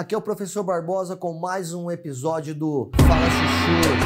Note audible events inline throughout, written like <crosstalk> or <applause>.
Aqui é o professor Barbosa com mais um episódio do Fala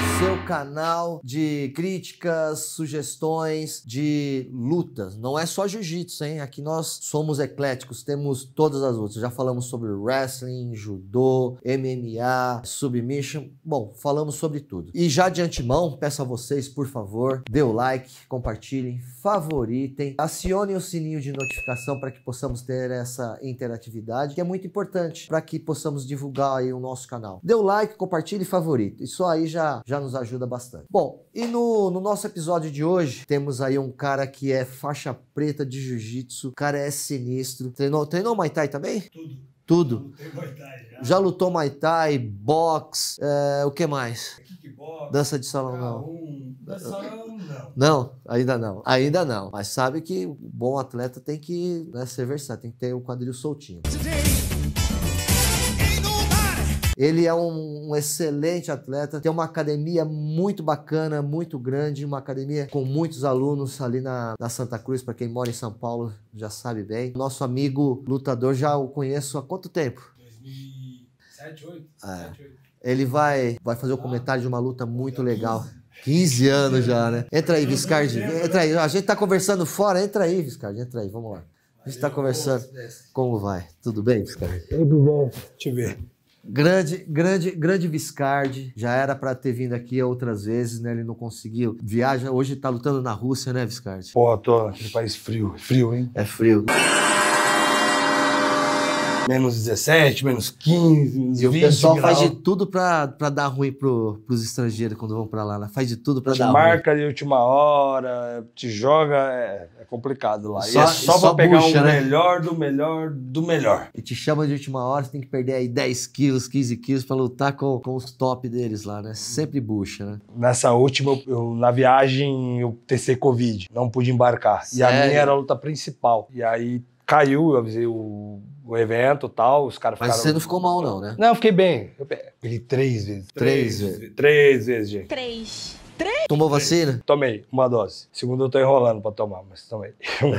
Chuchu seu canal de críticas, sugestões, de lutas. Não é só jiu-jitsu, hein? Aqui nós somos ecléticos, temos todas as lutas. Já falamos sobre wrestling, judô, MMA, submission. Bom, falamos sobre tudo. E já de antemão, peço a vocês, por favor, dê o like, compartilhem, favoritem, acionem o sininho de notificação para que possamos ter essa interatividade, que é muito importante para que possamos divulgar aí o nosso canal. Dê o like, compartilhe e favorito. Isso aí já, já nos nos ajuda bastante. Bom, e no, no nosso episódio de hoje, temos aí um cara que é faixa preta de jiu-jitsu, o cara é sinistro. Treinou, treinou Muay Thai também? Tudo. Tudo. Thai, já. já lutou Muay Thai, box, é, o que mais? Kickbox, dança de salão não. não. ainda não. Ainda não. Mas sabe que o bom atleta tem que né, ser versátil, tem que ter o quadril soltinho. Today. Ele é um, um excelente atleta, tem uma academia muito bacana, muito grande, uma academia com muitos alunos ali na, na Santa Cruz, para quem mora em São Paulo já sabe bem. Nosso amigo lutador, já o conheço há quanto tempo? 2007, 2008. É. Ele vai, vai fazer o um comentário de uma luta muito legal. 15 anos já, né? Entra aí, Viscardi. Entra aí. A gente tá conversando fora. Entra aí, Viscardi. Entra aí, vamos lá. A gente tá conversando. Como vai? Tudo bem, Viscardi? Tudo bom te ver. Grande, grande, grande Viscardi. Já era para ter vindo aqui outras vezes, né? Ele não conseguiu. Viaja, hoje tá lutando na Rússia, né, Viscardi? Pô, tô naquele país frio. Frio, hein? É frio. Menos 17, menos 15, menos 20 E o pessoal faz de tudo pra, pra dar ruim pro, pros estrangeiros quando vão pra lá, né? Faz de tudo pra te dar marca ruim. de última hora, te joga, é, é complicado lá. Só, e é só, e pra só pegar bucha, né? melhor do melhor do melhor. E te chama de última hora, você tem que perder aí 10 quilos, 15 quilos pra lutar com, com os top deles lá, né? Sempre bucha, né? Nessa última, eu, na viagem, eu testei Covid, não pude embarcar. Sério? E a minha era a luta principal. E aí caiu, eu avisei o, o evento tal, os caras Mas você não ficou mal não, né? Não, eu fiquei bem. Eu peguei três vezes. Três, três vezes. Três vezes, gente. Três. Três? Tomou vacina? Tomei, uma dose. Segunda eu tô enrolando pra tomar, mas tomei.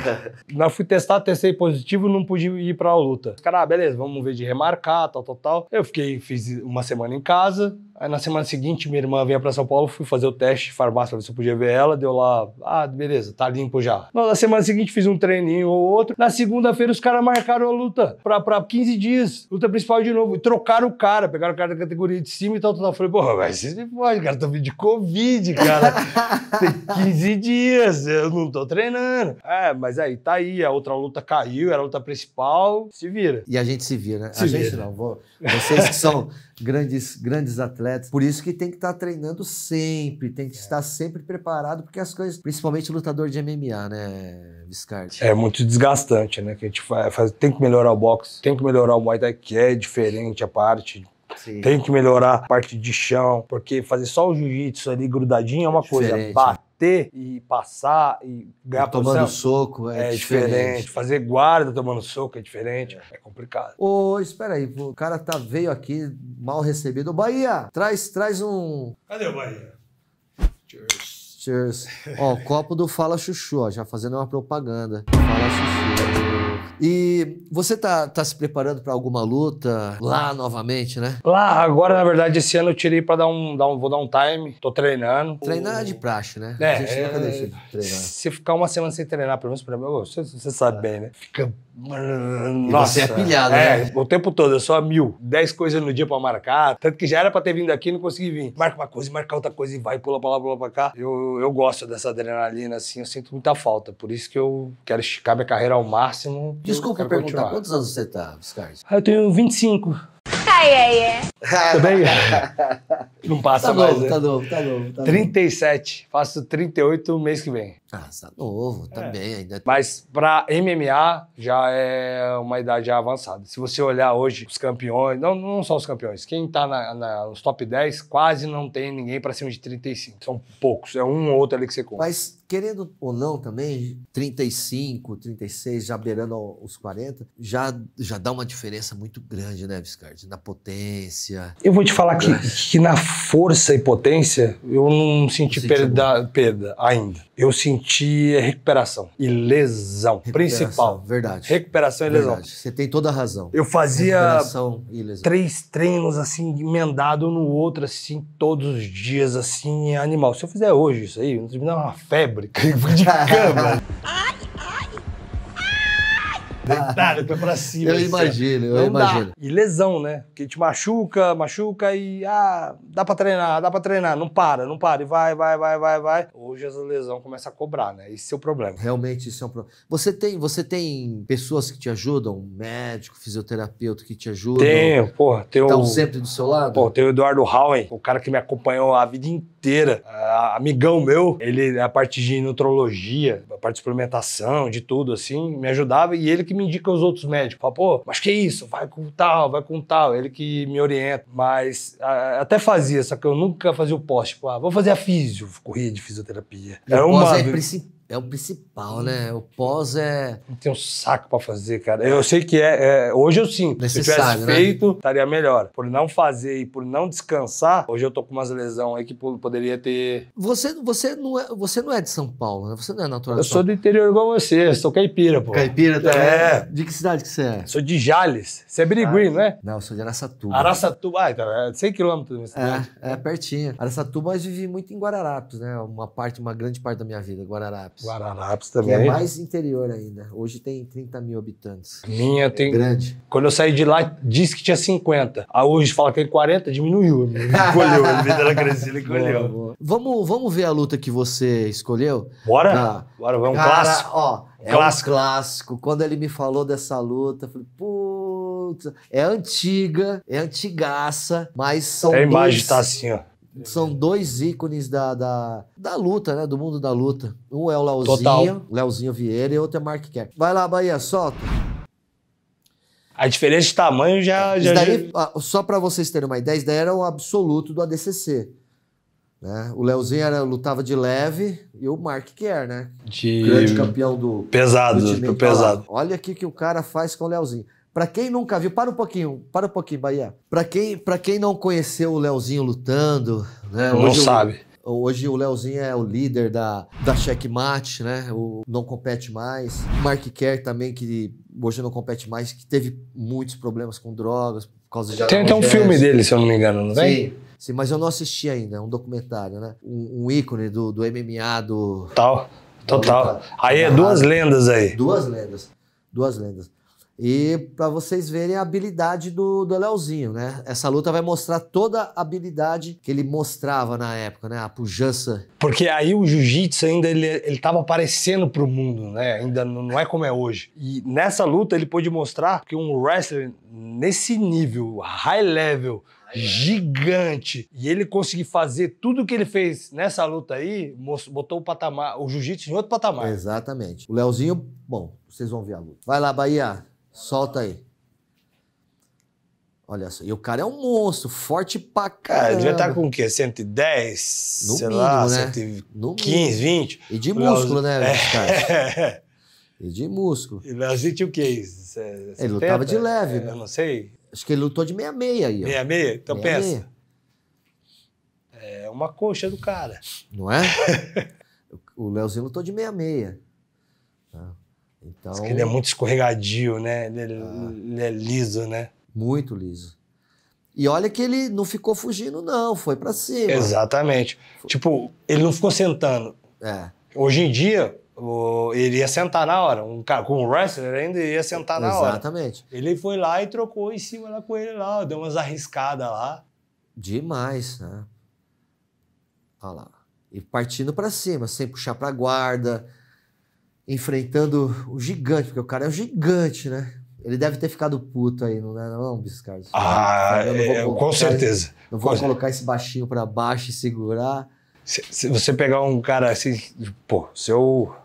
<laughs> não fui testar, testei positivo, não pude ir pra luta. cara ah, beleza, vamos ver de remarcar, tal, tal, tal. Eu fiquei, fiz uma semana em casa, Aí na semana seguinte, minha irmã veio para São Paulo, fui fazer o teste de farmácia para ver se eu podia ver ela. Deu lá, ah, beleza, tá limpo já. Na semana seguinte fiz um treininho ou outro. Na segunda-feira os caras marcaram a luta pra, 15 dias, luta principal de novo. E trocaram o cara, pegaram o cara da categoria de cima e tal, tal. tal. Falei, porra, mas vocês não podem, cara, tô vindo de Covid, cara. <laughs> Tem 15 dias, eu não tô treinando. É, mas aí tá aí, a outra luta caiu, era a luta principal, se vira. E a gente se vira, né? Se a vira. gente não, vou... vocês que são <laughs> grandes, grandes atletas. Por isso que tem que estar tá treinando sempre, tem que é. estar sempre preparado, porque as coisas, principalmente lutador de MMA, né, Viscardi? É muito desgastante, né? Que a gente faz, faz tem que melhorar o boxe, tem que melhorar o Muay Thai, que é diferente a parte Sim. Tem que melhorar a parte de chão, porque fazer só o jiu-jitsu ali grudadinho é uma Diferente. coisa. Né? Bater e passar e ganhar e Tomando posição, soco é, é diferente. diferente. Fazer guarda tomando soco é diferente. É, é complicado. Ô, espera aí. O cara tá, veio aqui mal recebido. Ô, Bahia, traz, traz um... Cadê o Bahia? Cheers. Cheers. ó, o copo do Fala Chuchu, ó, já fazendo uma propaganda. Fala Chuchu. E você tá, tá se preparando para alguma luta lá novamente, né? Lá, agora, na verdade, esse ano eu tirei para dar um, dar um. Vou dar um time, tô treinando. Treinar é de praxe, né? É, a gente nunca é, deixa de treinar. Se ficar uma semana sem treinar, pelo menos pra mim, você, você sabe ah. bem, né? Fica. Nossa. você é pilhado, é, né? O tempo todo, eu só mil. Dez coisas no dia pra marcar. Tanto que já era pra ter vindo aqui e não consegui vir. Marca uma coisa, marca outra coisa e vai, pula pra lá, pula pra cá. Eu, eu gosto dessa adrenalina, assim, eu sinto muita falta. Por isso que eu quero esticar minha carreira ao máximo Desculpa perguntar, quantos anos você tá, Scarce? Ah, eu tenho 25. Ai, ai, ai. Tá bem? <laughs> Não passa tá mais, novo, né? Tá novo, tá novo, tá 37. Novo. Faço 38 mês que vem. Ah, tá novo é. também. É. Ainda... Mas para MMA já é uma idade já avançada. Se você olhar hoje os campeões, não, não só os campeões, quem está na, na, nos top 10 quase não tem ninguém para cima de 35. São poucos, é um ou outro ali que você conta. Mas querendo ou não também, 35, 36, já beirando os 40, já, já dá uma diferença muito grande, né, Viscardi? Na potência. Eu vou te falar que, que na força e potência eu não senti perda, perda ainda. Eu senti sentir é recuperação e lesão. Recuperação, principal. Verdade. Recuperação e verdade. lesão. Você tem toda a razão. Eu fazia três treinos assim, emendado no outro, assim, todos os dias, assim, animal. Se eu fizer hoje isso aí, não me dá uma febre <laughs> de cama. Ai! <laughs> Deitado, pé pra cima. Eu assim, imagino, eu imagino. E lesão, né? Porque te machuca, machuca e ah, dá pra treinar, dá pra treinar, não para, não para, e vai, vai, vai, vai, vai. Hoje as lesão começa a cobrar, né? Esse é o problema. Realmente isso é um problema. Você tem, você tem pessoas que te ajudam? Médico, fisioterapeuta que te ajuda Tenho, porra. Tenho Estão tá sempre do seu lado? Pô, tem o Eduardo Howen, o cara que me acompanhou a vida inteira. amigão meu, ele, a parte de nutrologia, a parte de suplementação, de tudo assim, me ajudava e ele que me indica os outros médicos. Fala, pô, mas que isso? Vai com tal, vai com tal. Ele que me orienta. Mas a, até fazia, só que eu nunca fazia o poste, Tipo, ah, vou fazer a físio. Corria de fisioterapia. Era uma... é principal é o principal, né? O pós é. Não tem um saco pra fazer, cara. Eu sei que é. é... hoje eu sim. Necessário, Se né? tivesse feito, né? estaria melhor. Por não fazer e por não descansar, hoje eu tô com umas lesões aí que poderia ter. Você, você, não, é, você não é de São Paulo, né? Você não é natural. Eu sou do interior igual você, eu sou caipira, pô. Caipira também? É. De que cidade que você é? Sou de Jales. Você é Birigui, ah, não é? Não, eu sou de Araçatuba. Araçatuba, ah, então, é 100 quilômetros da é, cidade. É, é pertinho. Araçatuba, mas vivi muito em Guararapes, né? Uma parte, uma grande parte da minha vida, Guararapes. Guararapes. Guararapes também. Que é mais interior ainda. Hoje tem 30 mil habitantes. Minha é tem. grande. Quando eu saí de lá, disse que tinha 50. Aí ah, hoje fala que tem 40, diminuiu. Ele <laughs> encolheu. A vida dela Crescida encolheu. Vamos, vamos ver a luta que você escolheu? Bora? Bora, vamos. Cara, clássico. Ó, é clássico. um clássico. Quando ele me falou dessa luta, eu falei, pô. É antiga, é antigaça, mas são. É a dois... imagem tá assim, ó. São dois ícones da, da, da, luta, né? Do mundo da luta. Um é o Leozinho, Total. Leozinho Vieira, e outro é Mark Kerr. Vai lá, Bahia, solta. A diferença de tamanho já. já daí, Só para vocês terem uma ideia, isso daí era o absoluto do ADCC. Né? O Leozinho era, lutava de leve e o Mark Kerr, né? De... Grande campeão do. Pesado, do, pesado. Olha aqui que o cara faz com o Leozinho. Para quem nunca viu, para um pouquinho, para um pouquinho, Bahia. Para quem, pra quem não conheceu o Leozinho lutando, né? Não hoje sabe. O, hoje o Leozinho é o líder da, da Checkmate, né? O não compete mais. Mark Kerr também, que hoje não compete mais, que teve muitos problemas com drogas por causa de. Tem até um filme dele, se eu não me engano, não tem? Sim. Sim, mas eu não assisti ainda, é um documentário, né? Um, um ícone do, do MMA, do. Tal, total. Aí é duas lendas aí. Duas lendas. Duas lendas. E para vocês verem a habilidade do, do Leozinho, né? Essa luta vai mostrar toda a habilidade que ele mostrava na época, né? A ah, pujança. Porque aí o jiu-jitsu ainda ele, ele tava aparecendo pro mundo, né? Ainda não é como é hoje. E nessa luta ele pôde mostrar que um wrestler nesse nível, high level, gigante. E ele conseguir fazer tudo o que ele fez nessa luta aí, botou o patamar, o jiu-jitsu em outro patamar. Exatamente. O Leozinho, bom, vocês vão ver a luta. Vai lá, Bahia, solta aí. Olha só, e o cara é um monstro, forte pra tá caramba. Cara, devia estar com o quê? 110? No sei mínimo, lá, né? 115, 20? E de músculo, Leozinho... né? É. <laughs> E de músculo. E o Leozinho tinha o quê? 70? Ele lutava de leve. É, né? Eu não sei. Acho que ele lutou de meia-meia aí. Meia-meia? Então meia pensa. É uma coxa do cara. Não é? <laughs> o Leozinho lutou de meia-meia. Tá? Então... Acho que ele é muito escorregadio, né? Ele, é ah. ele, é liso, né? Muito liso. E olha que ele não ficou fugindo, não. Foi para cima. Exatamente. Foi... Tipo, ele não ficou sentando. É. Hoje em dia, o, ele ia sentar na hora. Um cara com um wrestler ainda ia sentar na Exatamente. hora. Exatamente. Ele foi lá e trocou em cima lá com ele lá, deu umas arriscadas lá. Demais, né? Olha lá. E partindo para cima, sem puxar pra guarda, enfrentando o gigante, porque o cara é um gigante, né? Ele deve ter ficado puto aí, não é não, Biscardi? Ah, eu é, com certeza. Não vou com colocar esse baixinho para baixo e segurar. Se, se você pegar um cara assim, pô, se eu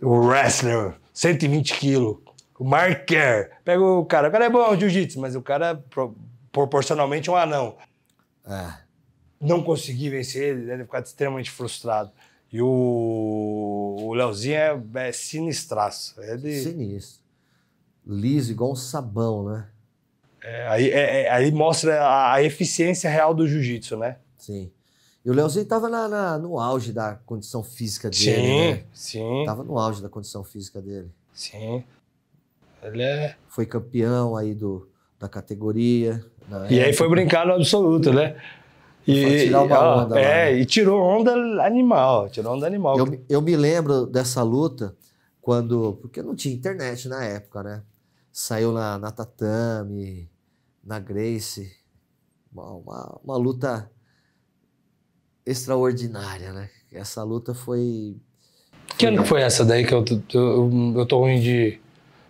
o wrestler, 120 quilos, o Marker. Pega o cara. O cara é bom de jiu-jitsu, mas o cara proporcionalmente é um anão. É. Não consegui vencer ele, deve ficar extremamente frustrado. E o, o Leozinho é, é sinistraço. Ele... Sinistro. Liso, igual um sabão, né? É, aí, é, é aí mostra a, a eficiência real do jiu-jitsu, né? Sim. E o Leozinho estava na, na, no auge da condição física dele. Sim, né? sim. Tava no auge da condição física dele. Sim. Ele é. Foi campeão aí do, da categoria. Né? e aí foi brincar no absoluto, né? E, foi tirar uma ó, onda. É, lá, né? e tirou onda animal. Tirou onda animal. Eu, eu me lembro dessa luta quando. Porque não tinha internet na época, né? Saiu na, na Tatame, na Grace. uma, uma, uma luta extraordinária, né? Essa luta foi. Que foi... ano que foi essa daí que eu, tô, eu tô ruim de.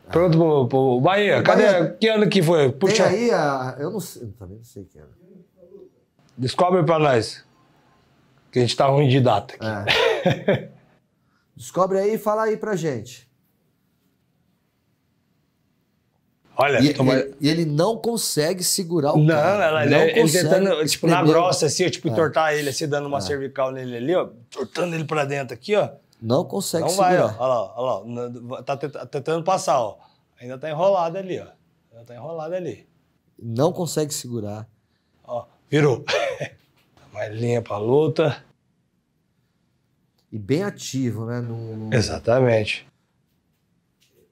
Ah. Pronto, pro, pro Bahia, cadê? Que ano que foi? Puxa. aí a. Eu não sei, também não sei que ano. Descobre pra nós. Que a gente tá ruim de data aqui. É. <laughs> Descobre aí e fala aí pra gente. Olha, e, toma... ele, ele, não consegue segurar o não, cara. Ela, não, ele, ele tentando, tipo, na grossa, assim, eu, tipo, é. ele, assim, dando uma é. cervical nele ali, ó, tortando ele pra dentro aqui, ó. Não consegue não segurar. Não vai, ó, olha lá, olha lá, tá, tá tentando passar, ó. Ainda tá enrolado ali, ó. Ainda tá enrolado ali. Não consegue segurar. Ó, virou. <laughs> Mais linha pra luta. E bem ativo, né? No, no... Exatamente.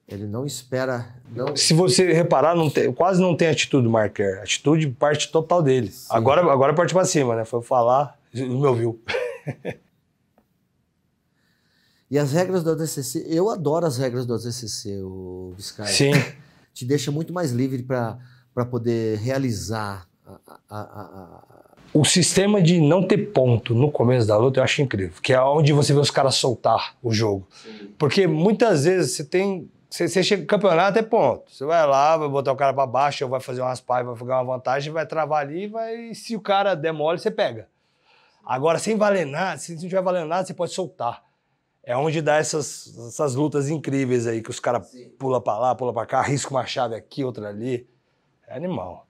Ele não espera. Não... Se você reparar, não tem, quase não tem atitude do Atitude parte total dele. Sim. Agora, agora parte para cima, né? Foi falar, não me ouviu. <laughs> e as regras do ADCC, eu adoro as regras do ADCC, o Biscay. Sim. Te deixa muito mais livre para poder realizar a, a, a, o sistema de não ter ponto no começo da luta eu acho incrível, que é onde você vê os caras soltar o jogo. Porque muitas vezes você tem você, você chega no campeonato, é ponto. Você vai lá, vai botar o cara para baixo, ou vai fazer umas raspar, vai pegar uma vantagem, vai travar ali, vai. Se o cara mole, você pega. Agora, sem valer nada, se não tiver valendo nada, você pode soltar. É onde dá essas, essas lutas incríveis aí, que os caras pula para lá, pula para cá, arrisca uma chave aqui, outra ali. É animal.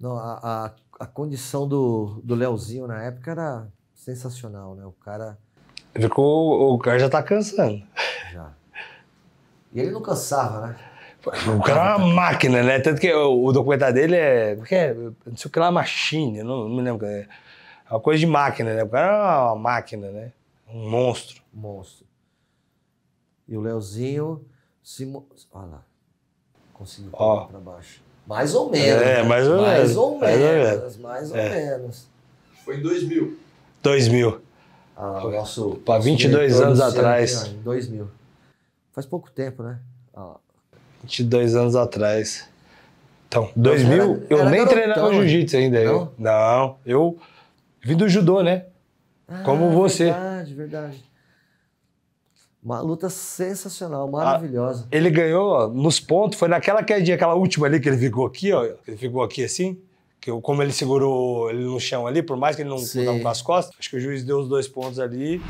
Não, a, a, a condição do, do Leozinho na época era sensacional, né? O cara. Ficou. O cara já tá cansando. E ele não cansava, né? O é cara é uma máquina, né? Tanto que o documentário dele é. Porque é, é? não sei o que lá, é machine, não, não me lembro. É uma coisa de máquina, né? O cara é uma máquina, né? Um monstro. Monstro. E o Leozinho se. Olha lá. Conseguiu pôr pra baixo. Mais ou menos. É, né? mais, ou, mais menos, ou menos. Mais ou menos. Mais ou menos. Foi em 2000. 2000. Ah, o nosso. Pra 22 anos atrás. em 2000. Faz pouco tempo, né? Ó. 22 anos atrás. Então, 2000, era, eu nem garotão, treinava jiu-jitsu ainda. Não? Eu, não, eu vim do judô, né? Ah, Como você. Verdade, verdade. Uma luta sensacional, ah, maravilhosa. Ah, ele ganhou nos pontos, foi naquela quedinha, aquela última ali que ele ficou aqui, ó. Ele ficou aqui assim. Que eu, como ele segurou ele no chão ali, por mais que ele não tava com as costas, acho que o juiz deu os dois pontos ali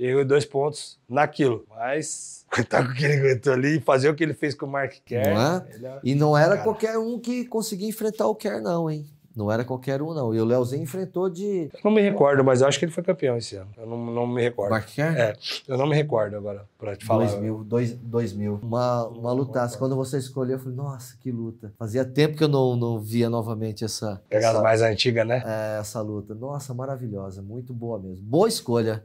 e dois pontos naquilo. Mas aguentar o que ele aguentou ali e fazer o que ele fez com o Mark Kerr. Não é? Né? é? E não era Cara. qualquer um que conseguia enfrentar o Kerr, não, hein? Não era qualquer um, não. E o Leozinho enfrentou de. Eu não me recordo, mas acho que ele foi campeão esse ano. Eu não, não me recordo. Kerr? É, eu não me recordo agora, pra te falar. 2000, 2000. Uma, uma lutaça. Quando você escolheu, eu falei, nossa, que luta. Fazia tempo que eu não, não via novamente essa. Pegada essa, mais antiga, né? É, essa luta. Nossa, maravilhosa. Muito boa mesmo. Boa escolha.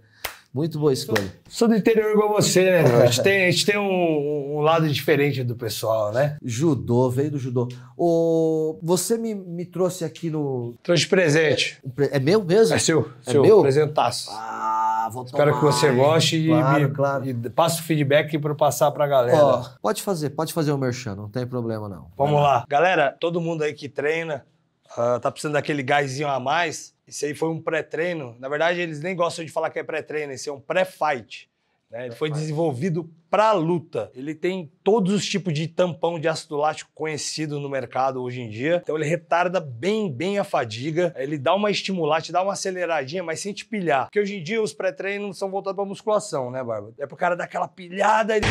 Muito boa escolha. Sou do interior igual você, né? A gente tem, a gente tem um, um, lado diferente do pessoal, né? Judô, veio do judô. O, você me, me trouxe aqui no. Trouxe presente. É, é meu mesmo? É seu. É seu. Meu? Presentaço. Ah, vou Espero que você goste claro, e, me, claro. e passe o feedback para passar para a galera. Ó, pode fazer, pode fazer o um merchan, não tem problema não. Vamos lá. Galera, todo mundo aí que treina, uh, tá precisando daquele gásinho a mais. Isso aí foi um pré-treino. Na verdade, eles nem gostam de falar que é pré-treino, isso é um pré-fight. Né? Ele foi desenvolvido para luta. Ele tem todos os tipos de tampão de ácido lático conhecido no mercado hoje em dia. Então ele retarda bem, bem a fadiga. Ele dá uma estimulante, dá uma aceleradinha, mas sem te pilhar. Porque hoje em dia os pré-treinos são voltados para musculação, né, Bárbara? É pro cara dar aquela pilhada e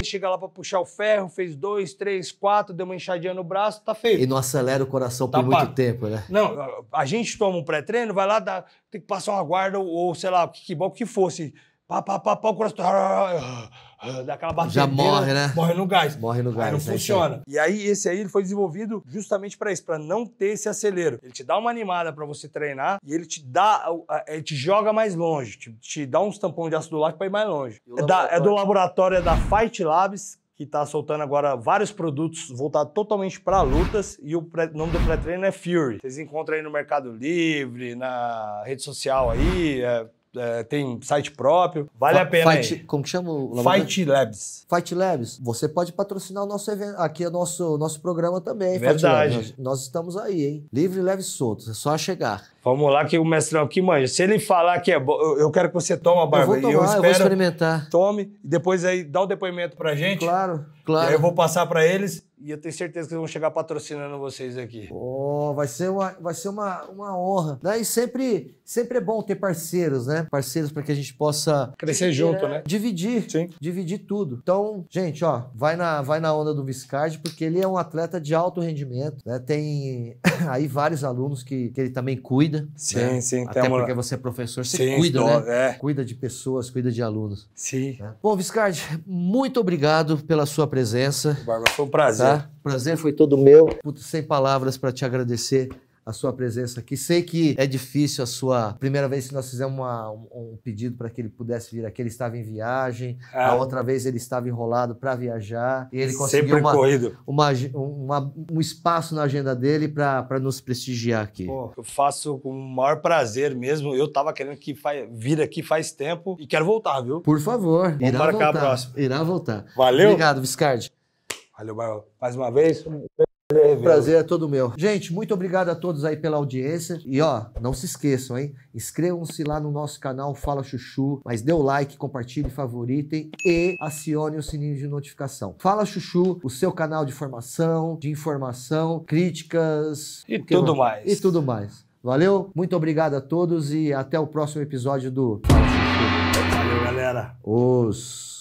ele chega lá para puxar o ferro, fez dois, três, quatro, deu uma enxadinha no braço, tá feito. E não acelera o coração tá por pago. muito tempo, né? Não, a gente toma um pré-treino, vai lá, dá, tem que passar uma guarda ou, sei lá, kickball, que fosse. Pá, pá, pá, pá, o coração. Tá, ah, dá aquela batida. Já morre, né? Morre no gás. Morre no gás. Aí não é funciona. E aí, esse aí ele foi desenvolvido justamente para isso, para não ter esse acelero. Ele te dá uma animada para você treinar e ele te dá. Ele te joga mais longe. Te, te dá uns tampões de ácido lático para ir mais longe. É, da, é do laboratório é da Fight Labs, que está soltando agora vários produtos voltados totalmente para lutas e o pré, nome do pré-treino é Fury. Vocês encontram aí no Mercado Livre, na rede social aí, é, é, tem site próprio. Vale Fa a pena. Fight, Como que chama o Fight Labs. Fight Labs. Você pode patrocinar o nosso evento, aqui é o nosso, nosso programa também. Verdade. Nós, nós, estamos aí, hein? Livre, leve e solto. É só chegar. Vamos lá que o mestrão aqui manja. Se ele falar que é bom, eu quero que você tome a barba. Eu vou tomar, eu, espero, eu vou experimentar. Tome e depois aí dá o depoimento pra gente. Claro, claro. E aí eu vou passar para eles e eu tenho certeza que vão chegar patrocinando vocês aqui. Oh, vai ser uma, vai ser uma, uma honra. Né? E sempre, sempre é bom ter parceiros, né? Parceiros para que a gente possa crescer junto, né? né? Dividir, Sim. dividir tudo. Então, gente, ó, vai na, vai na onda do Viscardi porque ele é um atleta de alto rendimento, né? Tem <coughs> aí vários alunos que, que ele também cuida. Sim, né? sim. Até uma... porque você é professor, você sim, cuida, estou, né? É. Cuida de pessoas, cuida de alunos. Sim. Né? Bom, Viscardi, muito obrigado pela sua presença. barba foi um prazer. Tá? Tá? Prazer foi todo meu. Puto, sem palavras para te agradecer a sua presença aqui. Sei que é difícil a sua. Primeira vez que nós fizemos uma, um, um pedido para que ele pudesse vir aqui, ele estava em viagem. Ah. A outra vez ele estava enrolado para viajar. E ele conseguiu uma, uma, uma, um espaço na agenda dele para nos prestigiar aqui. Pô, eu faço com o maior prazer mesmo. Eu estava querendo que faz, vir aqui faz tempo e quero voltar, viu? Por favor. Vamos irá marcar voltar, a próxima. Irá voltar. Valeu. Obrigado, Viscardi. Valeu, Barão. Mais uma vez. prazer é todo meu. Gente, muito obrigado a todos aí pela audiência. E ó, não se esqueçam, hein? Inscrevam-se lá no nosso canal Fala Chuchu, mas dê o like, compartilhe, favoritem e acione o sininho de notificação. Fala Chuchu, o seu canal de formação, de informação, críticas e tudo mais. mais. E tudo mais. Valeu? Muito obrigado a todos e até o próximo episódio do Fala Chuchu. Valeu, galera. Os